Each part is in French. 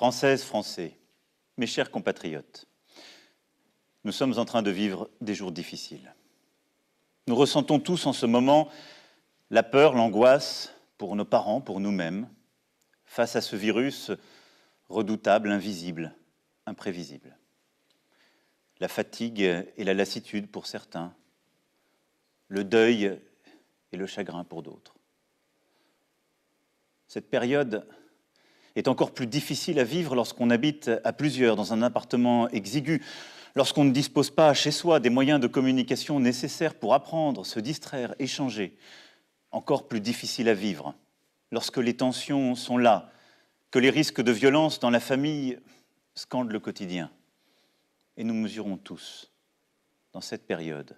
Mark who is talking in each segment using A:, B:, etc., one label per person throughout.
A: Françaises, Français, mes chers compatriotes, nous sommes en train de vivre des jours difficiles. Nous ressentons tous en ce moment la peur, l'angoisse pour nos parents, pour nous-mêmes, face à ce virus redoutable, invisible, imprévisible. La fatigue et la lassitude pour certains, le deuil et le chagrin pour d'autres. Cette période est encore plus difficile à vivre lorsqu'on habite à plusieurs, dans un appartement exigu, lorsqu'on ne dispose pas chez soi des moyens de communication nécessaires pour apprendre, se distraire, échanger. Encore plus difficile à vivre lorsque les tensions sont là, que les risques de violence dans la famille scandent le quotidien. Et nous mesurons tous, dans cette période,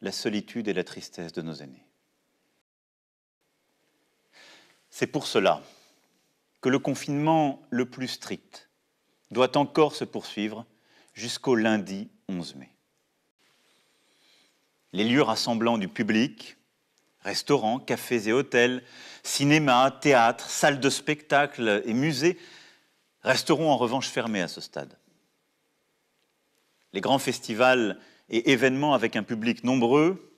A: la solitude et la tristesse de nos aînés. C'est pour cela que le confinement le plus strict doit encore se poursuivre jusqu'au lundi 11 mai. Les lieux rassemblant du public, restaurants, cafés et hôtels, cinémas, théâtres, salles de spectacle et musées, resteront en revanche fermés à ce stade. Les grands festivals et événements avec un public nombreux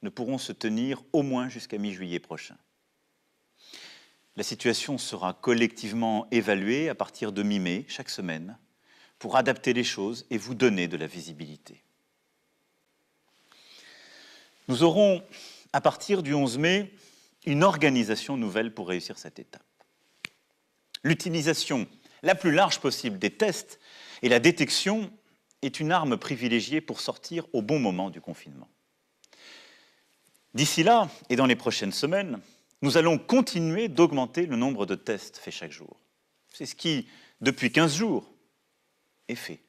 A: ne pourront se tenir au moins jusqu'à mi-juillet prochain. La situation sera collectivement évaluée à partir de mi-mai, chaque semaine, pour adapter les choses et vous donner de la visibilité. Nous aurons, à partir du 11 mai, une organisation nouvelle pour réussir cette étape. L'utilisation la plus large possible des tests et la détection est une arme privilégiée pour sortir au bon moment du confinement. D'ici là, et dans les prochaines semaines, nous allons continuer d'augmenter le nombre de tests faits chaque jour. C'est ce qui, depuis 15 jours, est fait.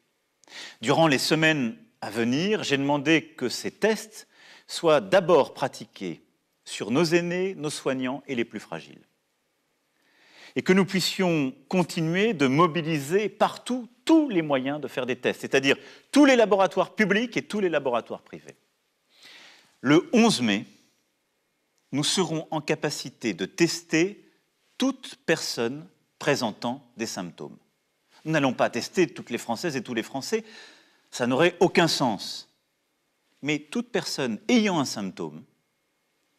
A: Durant les semaines à venir, j'ai demandé que ces tests soient d'abord pratiqués sur nos aînés, nos soignants et les plus fragiles. Et que nous puissions continuer de mobiliser partout tous les moyens de faire des tests, c'est-à-dire tous les laboratoires publics et tous les laboratoires privés. Le 11 mai, nous serons en capacité de tester toute personne présentant des symptômes. Nous n'allons pas tester toutes les Françaises et tous les Français, ça n'aurait aucun sens. Mais toute personne ayant un symptôme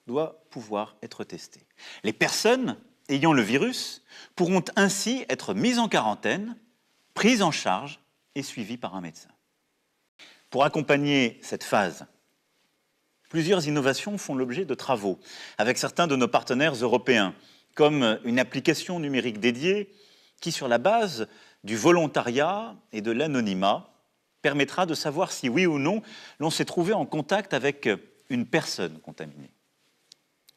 A: doit pouvoir être testée. Les personnes ayant le virus pourront ainsi être mises en quarantaine, prises en charge et suivies par un médecin. Pour accompagner cette phase plusieurs innovations font l'objet de travaux avec certains de nos partenaires européens, comme une application numérique dédiée qui, sur la base du volontariat et de l'anonymat, permettra de savoir si oui ou non l'on s'est trouvé en contact avec une personne contaminée.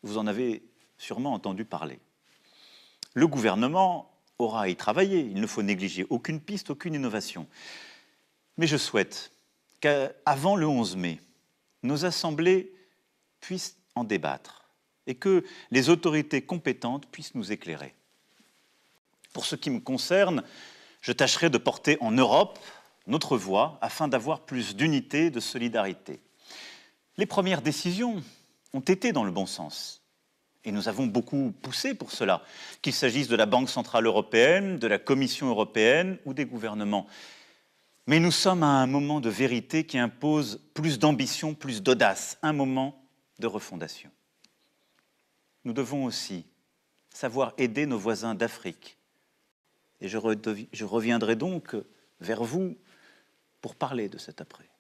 A: Vous en avez sûrement entendu parler. Le gouvernement aura à y travailler, il ne faut négliger aucune piste, aucune innovation. Mais je souhaite qu'avant le 11 mai, nos assemblées puissent en débattre et que les autorités compétentes puissent nous éclairer. Pour ce qui me concerne, je tâcherai de porter en Europe notre voix afin d'avoir plus d'unité, de solidarité. Les premières décisions ont été dans le bon sens. Et nous avons beaucoup poussé pour cela, qu'il s'agisse de la Banque centrale européenne, de la Commission européenne ou des gouvernements. Mais nous sommes à un moment de vérité qui impose plus d'ambition, plus d'audace, un moment de refondation. Nous devons aussi savoir aider nos voisins d'Afrique. Et je reviendrai donc vers vous pour parler de cet après.